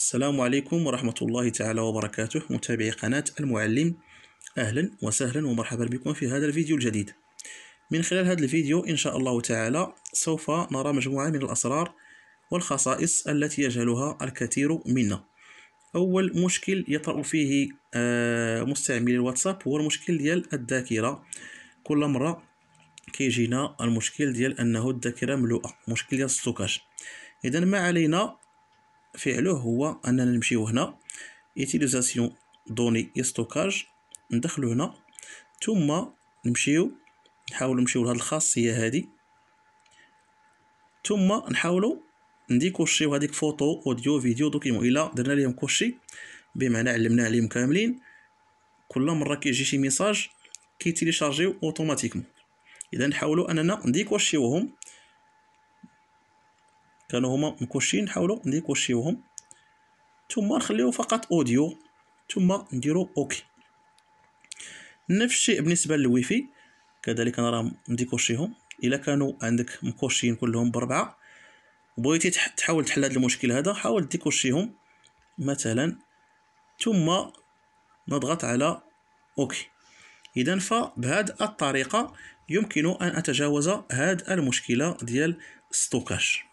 السلام عليكم ورحمة الله تعالى وبركاته متابعي قناة المعلم أهلا وسهلا ومرحبا بكم في هذا الفيديو الجديد من خلال هذا الفيديو إن شاء الله تعالى سوف نرى مجموعة من الأسرار والخصائص التي يجهلها الكثير منا أول مشكل يطرأ فيه آه، مستعملي الواتساب هو المشكل ديال الذاكرة كل مرة كيجينا المشكل ديال أنه الذاكرة ملوءة مشكل ديال السكاش إذا ما علينا فعله هو اننا نمشيو هنا يوتيليزاسيون دوني يستوكاج ندخلو هنا ثم نمشيو نحاولو نمشيو لهاد الخاصيه هادي ثم نحاولو نديكوشيو هاديك فوتو اوديو فيديو دوكيمون الا درنا ليهم كوشي بمعنى علمنا عليهم كاملين كل مره كيجي شي ميساج كيتيليشارجيو اوتوماتيكمون اذا نحاولو اننا نديكوشيوهم كانوا هما مكوشين نحاولو نديكوشيوهم ثم نخليو فقط اوديو ثم نديرو اوكي نفس الشيء بالنسبه للويفي كذلك انا راه نديكوشيهم الا كانوا عندك مكوشين كلهم بربعه بغيتي تحاول تحل هذا المشكل هذا حاول ديكوشيهم مثلا ثم نضغط على اوكي اذا فبهذه الطريقه يمكن ان اتجاوز هذه المشكله ديال ستوكاج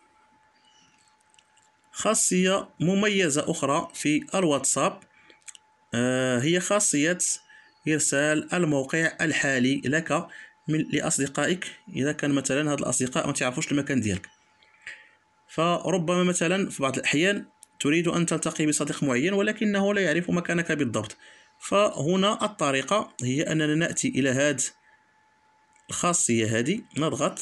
خاصية مميزة أخرى في الواتساب آه، هي خاصية إرسال الموقع الحالي لك من لأصدقائك إذا كان مثلا هاد الأصدقاء ما تعرفوش المكان ديالك فربما مثلا في بعض الأحيان تريد أن تلتقي بصديق معين ولكنه لا يعرف مكانك بالضبط فهنا الطريقة هي أننا نأتي إلى هاد الخاصية هذه نضغط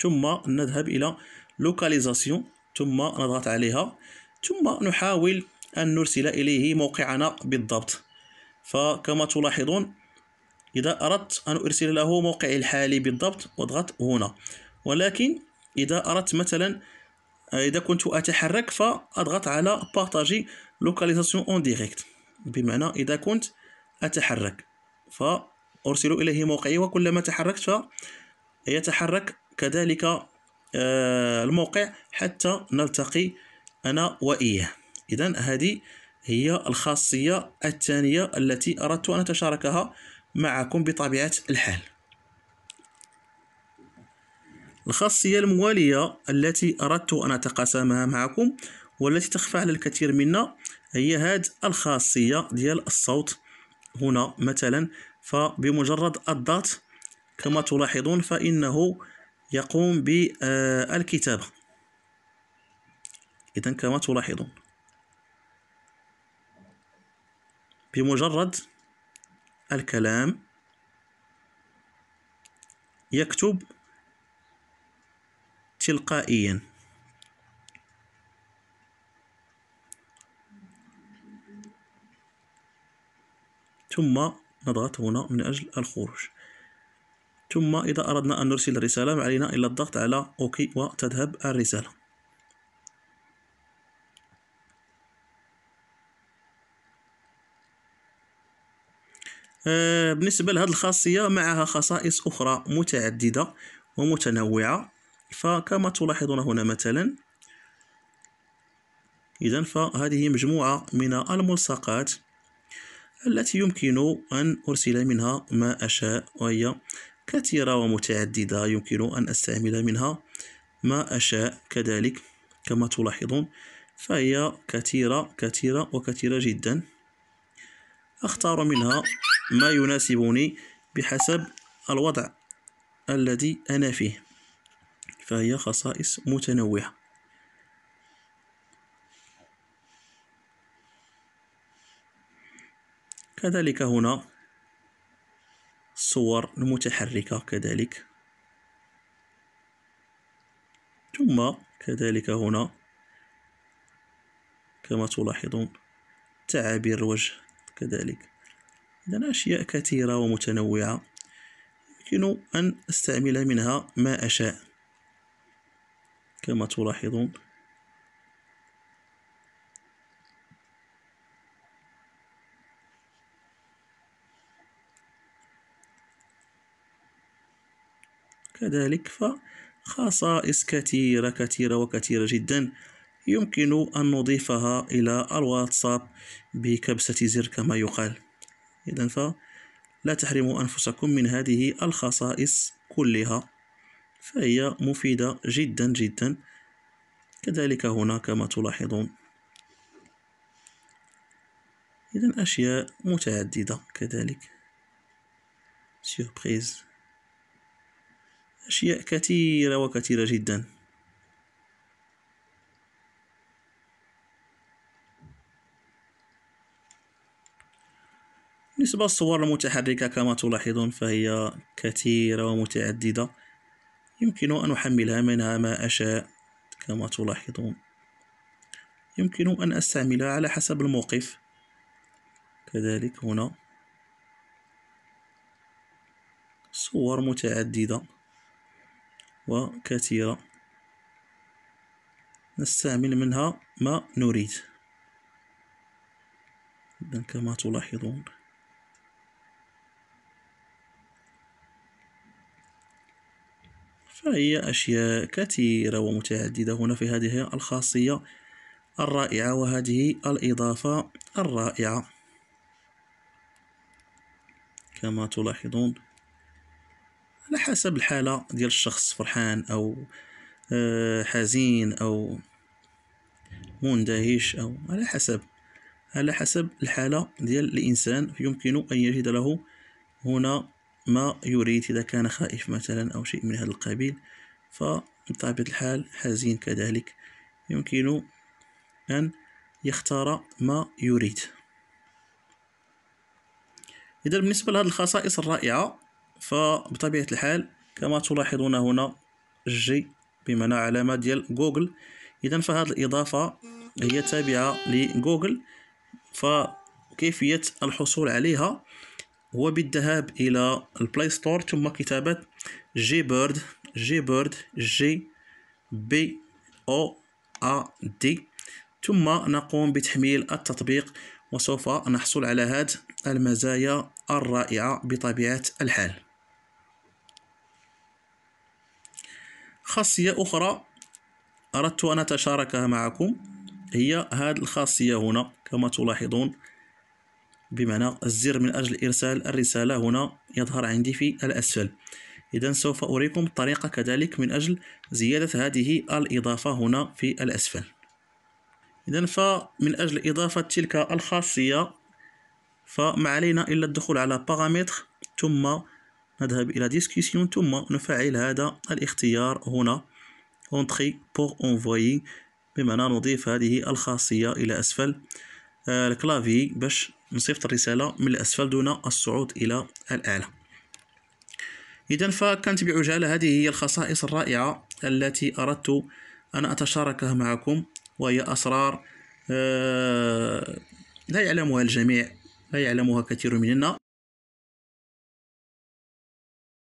ثم نذهب إلى لوكاليزاسيون ثم نضغط عليها ثم نحاول أن نرسل إليه موقعنا بالضبط فكما تلاحظون إذا أردت أن أرسل له موقعي الحالي بالضبط أضغط هنا ولكن إذا أردت مثلا إذا كنت أتحرك فأضغط على بارتاجي لوكاليزاسيون أون ديريكت بمعنى إذا كنت أتحرك فأرسل إليه موقعي وكلما تحركت فيتحرك كذلك آه، الموقع حتى نلتقي أنا وإياه إذا هذه هي الخاصية الثانية التي أردت أن أتشاركها معكم بطبيعة الحال الخاصية الموالية التي أردت أن أتقاسمها معكم والتي تخفى على الكثير منا هي هذه الخاصية ديال الصوت هنا مثلا فبمجرد الضغط كما تلاحظون فإنه يقوم بالكتابة إذا كما تلاحظون بمجرد الكلام يكتب تلقائيا ثم نضغط هنا من أجل الخروج ثم إذا أردنا أن نرسل الرسالة علينا إلا الضغط على أوكي وتذهب الرسالة آه، بالنسبة لهذه الخاصية معها خصائص أخرى متعددة ومتنوعة فكما تلاحظون هنا مثلا إذا فهذه مجموعة من الملصقات التي يمكن أن أرسل منها ما أشاء وهي كثيرة ومتعددة يمكن أن أستعمل منها ما أشاء كذلك كما تلاحظون فهي كثيرة كثيرة وكثيرة جدا أختار منها ما يناسبني بحسب الوضع الذي أنا فيه فهي خصائص متنوعة كذلك هنا الصور المتحركة كذلك ثم كذلك هنا كما تلاحظون تعابير الوجه كذلك عندنا أشياء كثيرة ومتنوعة يمكن أن أستعمل منها ما أشاء كما تلاحظون كذلك فخصائص كثيرة كثيرة وكثيرة جدا يمكن أن نضيفها إلى الواتساب بكبسة زر كما يقال إذا فلا تحرموا أنفسكم من هذه الخصائص كلها فهي مفيدة جدا جدا كذلك هنا كما تلاحظون إذا أشياء متعددة كذلك سيربريز أشياء كثيرة وكثيرة جدا بالنسبة للصور المتحركة كما تلاحظون فهي كثيرة ومتعددة يمكن أن أحملها منها ما أشاء كما تلاحظون يمكن أن أستعملها على حسب الموقف كذلك هنا صور متعددة وكثيرة نستعمل منها ما نريد إذن كما تلاحظون فهي أشياء كثيرة ومتعددة هنا في هذه الخاصية الرائعة وهذه الإضافة الرائعة كما تلاحظون على حسب الحالة ديال الشخص فرحان أو آه، حزين أو مندهش أو على حسب على حسب الحالة ديال الإنسان يمكن أن يجد له هنا ما يريد إذا كان خائف مثلا أو شيء من هذا القبيل فبطبيعة الحال حزين كذلك يمكن أن يختار ما يريد إذا بالنسبة لهذه الخصائص الرائعة فبطبيعة الحال كما تلاحظون هنا جي بمعنى علامة ديال جوجل إذا فهذه الإضافة هي تابعة لجوجل فكيفية الحصول عليها هو بالذهاب إلى البلاي ستور ثم كتابة جي بيرد جي بيرد جي بي أو أ دي ثم نقوم بتحميل التطبيق وسوف نحصل على هذه المزايا الرائعة بطبيعة الحال خاصية أخرى أردت أن أتشاركها معكم هي هذه الخاصية هنا كما تلاحظون بمعنى الزر من أجل إرسال الرسالة هنا يظهر عندي في الأسفل إذا سوف أريكم الطريقة كذلك من أجل زيادة هذه الإضافة هنا في الأسفل إذا فمن أجل إضافة تلك الخاصية فما علينا إلا الدخول على بارامتر ثم نذهب إلى ديسكسيون ثم نفعل هذا الاختيار هنا أونتخي بور أونفوي بمعنى نضيف هذه الخاصية إلى أسفل الكلافي آه، باش نصيفط الرسالة من الأسفل دون الصعود إلى الأعلى إذا فكانت بعجالة هذه هي الخصائص الرائعة التي أردت أن أتشاركها معكم وهي أسرار آه، لا يعلمها الجميع لا يعلمها كثير مننا